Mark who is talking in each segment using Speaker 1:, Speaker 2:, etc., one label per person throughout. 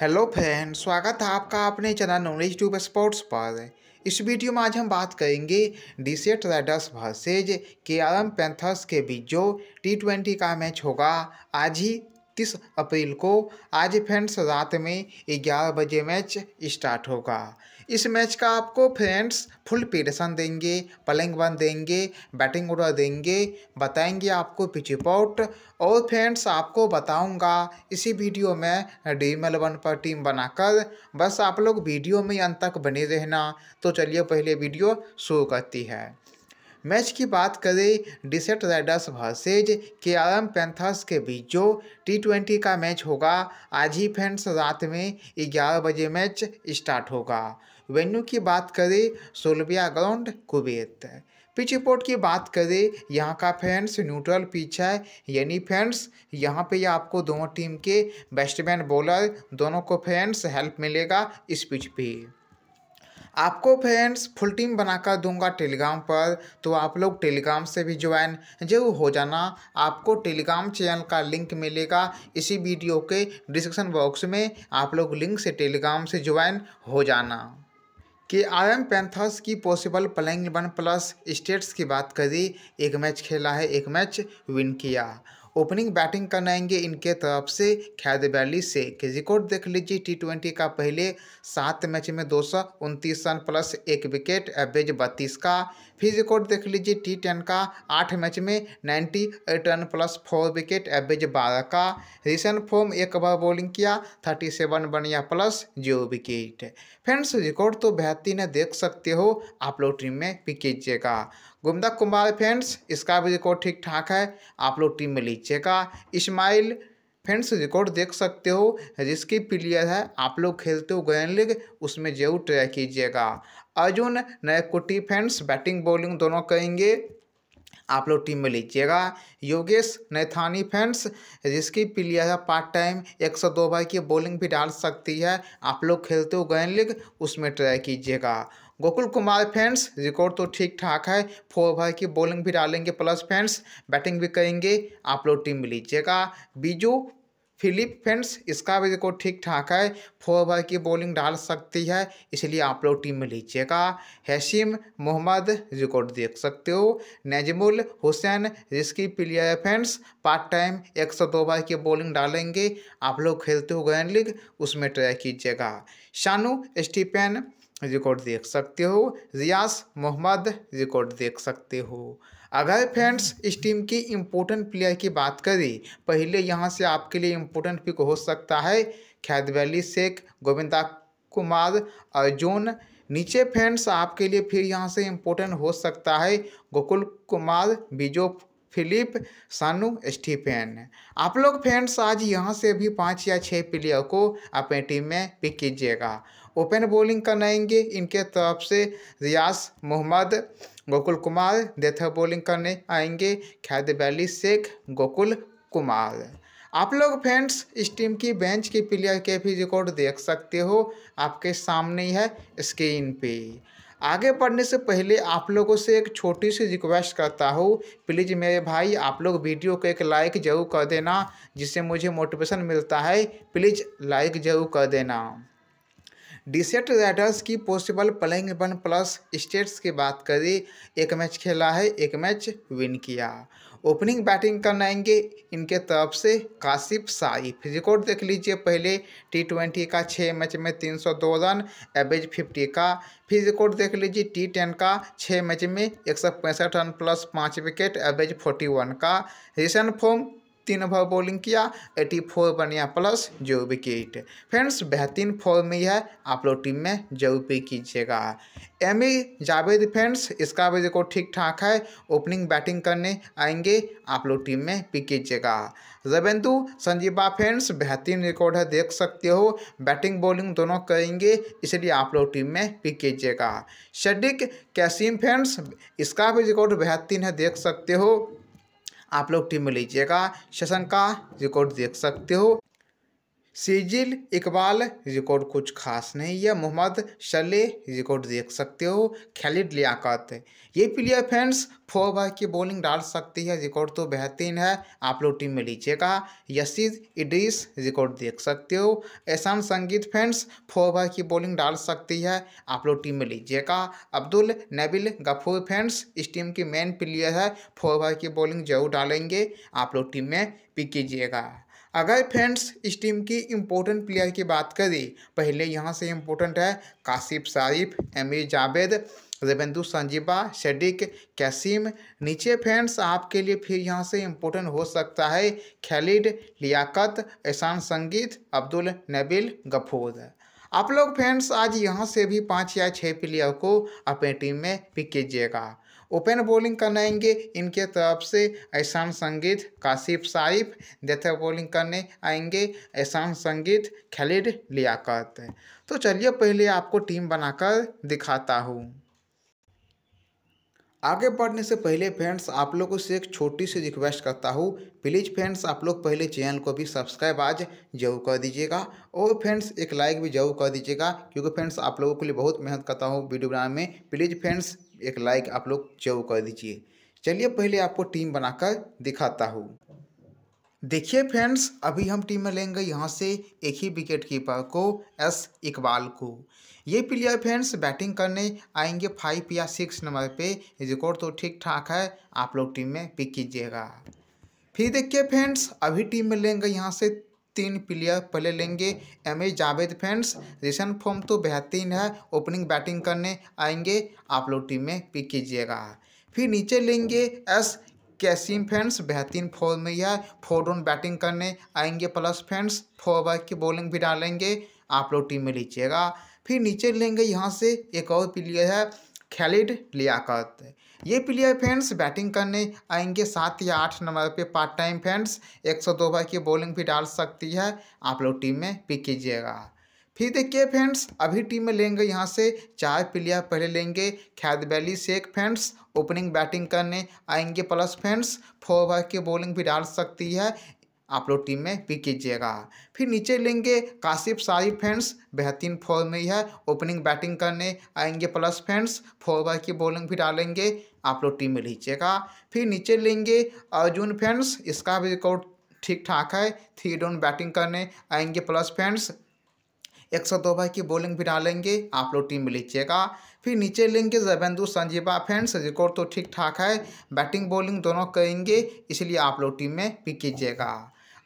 Speaker 1: hello friend स्वागत है आपका अपने चैनल नॉलेज ट्यूब स्पोर्ट्स पर इस वीडियो में आज हम बात करेंगे desert riders versus K R M panthers के बीच जो टी ट्वेंटी का मैच होगा आज ही इकतीस अप्रैल को आज फ्रेंड्स रात में ग्यारह बजे मैच स्टार्ट होगा इस मैच का आपको फ्रेंड्स फुल पीडसन देंगे पलिंग बन देंगे बैटिंग ऑर्डर देंगे बताएंगे आपको पिच आउट और फ्रेंड्स आपको बताऊंगा इसी वीडियो में ड्रीम एलेवन पर टीम बनाकर बस आप लोग वीडियो में अंत तक बने रहना तो चलिए पहले वीडियो शुरू करती है मैच की बात करें desert riders versus M panthers के बीच जो टी ट्वेंटी का मैच होगा आज ही फ्रेंड्स रात में ग्यारह बजे मैच स्टार्ट होगा वेन्यू की बात करें Sulaibiya ground Kuwait pitch report की बात करें यहाँ का फैंस न्यूट्रल पिच है यानी फैंस यहाँ पे यह आपको दोनों टीम के बैट्समैन बॉलर दोनों को फैंस हेल्प मिलेगा इस पिच पर आपको फ्रेंड्स फुल टीम बनाकर दूंगा टेलीग्राम पर तो आप लोग टेलीग्राम से भी ज्वाइन जरूर हो जाना आपको टेलीग्राम चैनल का लिंक मिलेगा इसी वीडियो के डिस्क्रिप्शन बॉक्स में आप लोग लिंक से टेलीग्राम से ज्वाइन हो जाना कि आई एम पैंथर्स की possible playing one plus stats की बात करी एक मैच खेला है एक मैच विन किया ओपनिंग बैटिंग करनाएंगे इनके तरफ से खैद वैली शेख रिकॉर्ड देख लीजिए टी ट्वेंटी का पहले सात मैच में दो रन प्लस एक विकेट एवरेज बत्तीस का फिर रिकॉर्ड देख लीजिए टी टेन का आठ मैच में ninety eight run plus four wicket average बारह का रिसेंट फॉर्म एक बार बॉलिंग किया थर्टी सेवन बनिया plus zero wicket friends record तो बेहतरीन है देख सकते हो आप लोग टीम में पिक कीजिएगा गुमदा कुमार फ्रेंड्स इसका भी रिकॉर्ड ठीक ठाक है आप लोग टीम में लीजिएगा इस्माइल फ्रेंड्स रिकॉर्ड देख सकते हो जिसकी प्लेयर है आप लोग खेलते हो ग्रैंड लीग उसमें जरूर ट्राई कीजिएगा अर्जुन नए नयकुटी फ्रेंड्स बैटिंग बॉलिंग दोनों करेंगे आप लोग टीम में लीजिएगा योगेश नैथानी फ्रेंड्स जिसकी प्लेयर है पार्ट टाइम एक सौ दो भाई की बॉलिंग भी डाल सकती है आप लोग खेलते हो ग्रैंड लीग उसमें ट्राई कीजिएगा गोकुल कुमार फ्रेंड्स रिकॉर्ड तो ठीक ठाक है फोर ओवर की बॉलिंग भी डालेंगे प्लस फ्रेंड्स बैटिंग भी करेंगे आप लोग टीम लीजिएगा बीजू फिलिप फ्रेंड्स इसका भी रिकॉर्ड ठीक ठाक है फोर ओवर की बॉलिंग डाल सकती है इसलिए आप लोग टीम में लीजिएगा हैशिम मोहम्मद रिकॉर्ड देख सकते हो Najmul Hussain risky player friends part time एक सौ दो ओवर की बॉलिंग डालेंगे आप लोग खेलते हो ग्रैंड लीग उसमें ट्राई कीजिएगा शानू स्टीफेन रिकॉर्ड देख सकते हो रियास मोहम्मद रिकॉर्ड देख सकते हो अगर फ्रेंड्स इस टीम की इम्पोर्टेंट प्लेयर की बात करें पहले यहाँ से आपके लिए इम्पोर्टेंट पिक हो सकता है खैद वैली शेख गोविंदा कुमार अर्जुन नीचे फ्रेंड्स आपके लिए फिर यहाँ से इम्पोर्टेंट हो सकता है गोकुल कुमार बिजो फिलिप सानू स्टीफेन आप लोग फ्रेंड्स आज यहाँ से भी पाँच या छः प्लेयर को अपने टीम में पिक कीजिएगा ओपन बॉलिंग करनाएंगे इनके तरफ से रियास मोहम्मद गोकुल कुमार डेथ बॉलिंग करने आएंगे खैद वैली शेख गोकुल कुमार आप लोग फ्रेंड्स इस टीम की बेंच के प्लेयर के भी रिकॉर्ड देख सकते हो आपके सामने ही है स्क्रीन पे आगे बढ़ने से पहले आप लोगों से एक छोटी सी रिक्वेस्ट करता हूँ प्लीज़ मेरे भाई आप लोग वीडियो को एक लाइक ज़रूर कर देना जिससे मुझे मोटिवेशन मिलता है प्लीज़ लाइक ज़रूर कर देना डिसेट राइडर्स e की possible playing one plus stats की बात करें एक मैच खेला है एक मैच विन किया ओपनिंग बैटिंग करनाएंगे इनके तरफ से काशिफ साइफ रिकॉर्ड देख लीजिए पहले टी ट्वेंटी का छः मैच में तीन सौ दो रन एवरेज फिफ्टी का फिर रिकॉर्ड देख लीजिए टी टेन का छः मैच में एक सौ पैंसठ रन प्लस पाँच विकेट एवरेज फोर्टी वन का रिसेंट फॉर्म तीन ओवर बॉलिंग किया 84 फोर बनिया प्लस जो विकेट फ्रेंड्स बेहतरीन फॉर्म में है आप लोग टीम में जरूर भी कीजिएगा एम जावेद फ्रेंड्स इसका भी देखो ठीक ठाक है ओपनिंग बैटिंग करने आएंगे आप लोग टीम में भी कीजिएगा रवेंदु संजीवा फ्रेंड्स बेहतरीन रिकॉर्ड है देख सकते हो बैटिंग बॉलिंग दोनों करेंगे इसलिए आप लोग टीम में भी कीजिएगा शडिक कैसीम फ्रेंड्स इसका भी रिकॉर्ड बेहतरीन है देख सकते हो आप लोग टीम में लीजिएगा सेशन का रिकॉर्ड देख सकते हो सीजिल इकबाल रिकॉर्ड कुछ खास नहीं है मोहम्मद शले रिकॉर्ड देख सकते हो खलीद लियाकत ये प्लेयर फैंस फो ओवर की बॉलिंग डाल सकती है रिकॉर्ड तो बेहतरीन है आप लोग टीम में लीजिएगा यशीद इडिस रिकॉर्ड देख सकते हो Ehsan Sangeet fans four over की बॉलिंग डाल सकती है आप लोग टीम में लीजिएगा अब्दुल नबील गफूर फैंस इस टीम की मेन प्लेयर है फो ओवर की बॉलिंग जरूर डालेंगे आप लोग टीम में पिक कीजिएगा अगर फ्रेंड्स इस टीम की इम्पोर्टेंट प्लेयर की बात करें पहले यहाँ से इम्पोर्टेंट है काशिफ शारिफ एमिर जावेद रेबेंदु संजीबा शडिक कैसीम नीचे फ्रेंड्स आपके लिए फिर यहाँ से इम्पोर्टेंट हो सकता है खैलिड लियाकत एहसान संगीत अब्दुल नबील गफूर आप लोग फ्रेंड्स आज यहाँ से भी पाँच या छः प्लेयर को अपनी टीम में पिक कीजिएगा ओपन बॉलिंग करने आएंगे इनके तरफ से ऐसान संगीत काशिफ साइफ डेथा बॉलिंग करने आएंगे ऐसान संगीत खलीड लियाकत तो चलिए पहले आपको टीम बनाकर दिखाता हूँ आगे बढ़ने से पहले फ्रेंड्स आप लोगों से एक छोटी सी रिक्वेस्ट करता हूँ प्लीज़ फ्रेंड्स आप लोग पहले चैनल को भी सब्सक्राइब आज जरूर कर दीजिएगा और फ्रेंड्स एक लाइक भी जरूर कर दीजिएगा क्योंकि फ्रेंड्स आप लोगों के लिए बहुत मेहनत करता हूँ वीडियो बनाने में प्लीज़ फ्रेंड्स एक लाइक आप लोग जरूर कर दीजिए चलिए पहले आपको टीम बनाकर दिखाता हूँ देखिए फ्रेंड्स अभी हम टीम में लेंगे यहाँ से एक ही विकेट कीपर को एस इकबाल को ये प्लेयर फ्रेंड्स बैटिंग करने आएंगे फाइव या सिक्स नंबर पे रिकॉर्ड तो ठीक ठाक है आप लोग टीम में पिक कीजिएगा फिर देखिए फ्रेंड्स अभी टीम में लेंगे यहाँ से तीन प्लेयर पहले लेंगे M A Javed fans recent form तो बेहतरीन है ओपनिंग बैटिंग करने आएंगे आप लोग टीम में पिक कीजिएगा फिर नीचे लेंगे एस कैसीम फैंस बेहतरीन फॉर्म में है फोर रन बैटिंग करने आएंगे प्लस फैंस फोर ओवर की बॉलिंग भी डालेंगे आप लोग टीम में लीजिएगा फिर नीचे लेंगे यहाँ से एक और प्लेयर है खैलिड लियाकत ये प्लेयर फ्रेंड्स बैटिंग करने आएंगे सात या आठ नंबर पे पार्ट टाइम फ्रेंड्स एक सौ दो ओवर की बॉलिंग भी डाल सकती है आप लोग टीम में पिक कीजिएगा फिर देखिए फ्रेंड्स अभी टीम में लेंगे यहाँ से चार प्लेयर पहले लेंगे से शेख फ्रेंड्स ओपनिंग बैटिंग करने आएंगे प्लस फ्रेंड्स फोर ओवर की बॉलिंग भी डाल सकती है आप लोग टीम में पिक कीजिएगा फिर नीचे लेंगे काशिफ सारी फ्रेंड्स बेहतरीन फॉर्म में है ओपनिंग बैटिंग करने आएंगे प्लस फ्रेंड्स फॉरवर्ड की बॉलिंग भी डालेंगे आप लोग टीम में लीजिएगा फिर नीचे लेंगे अर्जुन फ्रेंड्स इसका भी रिकॉर्ड ठीक ठाक है थ्री डाउन बैटिंग करने आएंगे प्लस फ्रेंड्स एक सौ दो भाई की बॉलिंग भी डालेंगे आप लोग टीम में लीजिएगा फिर नीचे लेंगे जबेंदु संजीवा फैंस रिकॉर्ड तो ठीक ठाक है बैटिंग बॉलिंग दोनों करेंगे इसलिए आप लोग टीम में पिक कीजिएगा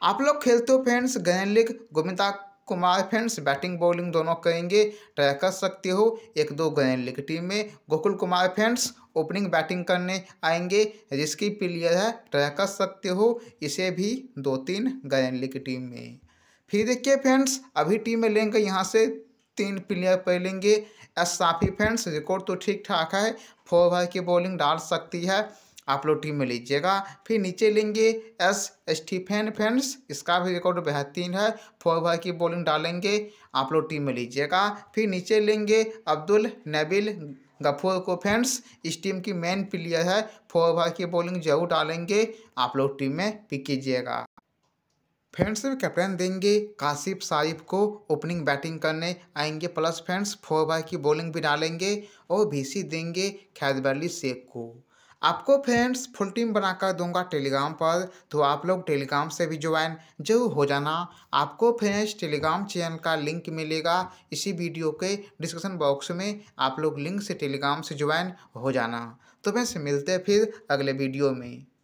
Speaker 1: आप लोग खेलते हो फ्रेंड्स गैन लिख Govinda Kumar friends batting bowling दोनों करेंगे ट्राई कर सकते हो एक दो गैन लीग टीम में Gokul Kumar friends opening batting करने आएंगे रिस्की प्लेयर है ट्राई कर सकते हो इसे भी दो तीन गैन लीग टीम में फिर देखिए फ्रेंड्स अभी टीम में लेंगे यहाँ से तीन प्लेयर पहलेंगे एस साफी फ्रेंड्स रिकॉर्ड तो ठीक ठाक है फोर भाई की बॉलिंग डाल सकती है आप लोग टीम में लीजिएगा फिर नीचे लेंगे एस स्टीफेन फेंस इसका भी रिकॉर्ड बेहतरीन है फोर ओवर की बॉलिंग डालेंगे आप लोग टीम में लीजिएगा फिर नीचे लेंगे अब्दुल नबील गफूर को फ्रेंड्स इस टीम की मेन प्लेयर है फोर ओवर की बॉलिंग जरूर डालेंगे आप लोग टीम में पिक कीजिएगा फ्रेंड्स कैप्टन देंगे काशिफ साहिब को ओपनिंग बैटिंग करने आएंगे प्लस फ्रेंड्स फोर ओवर की बॉलिंग भी डालेंगे और बीसी देंगे खैदबली शेख को आपको फ्रेंड्स फुल टीम बनाकर दूंगा टेलीग्राम पर तो आप लोग टेलीग्राम से भी ज्वाइन जरूर हो जाना आपको फ्रेंड्स टेलीग्राम चैनल का लिंक मिलेगा इसी वीडियो के डिस्क्रिप्शन बॉक्स में आप लोग लिंक से टेलीग्राम से ज्वाइन हो जाना तो फ्रेंड्स मिलते हैं फिर अगले वीडियो में